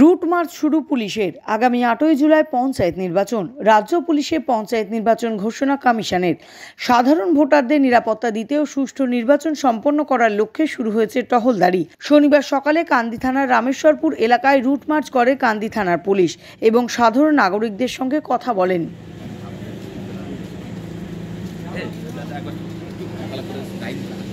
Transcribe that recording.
route march শুরু পুলিশের আগামী আটই জুলাই পঞ্চায়েত নির্বাচন রাজ্য পুলিশের পঞ্চায়েত নির্বাচন ঘোষণা কমিশনের সাধারণ ভোটারদের নিরাপত্তা দিতেও সুষ্ঠু নির্বাচন সম্পন্ন করার লক্ষ্যে শুরু হয়েছে টহলদারি শনিবার সকালে কান্দি থানার রামেশ্বরপুর এলাকায় রুট মার্চ করে কান্দি থানার পুলিশ এবং সাধারণ নাগরিকদের সঙ্গে কথা বলেন হ্যাঁ,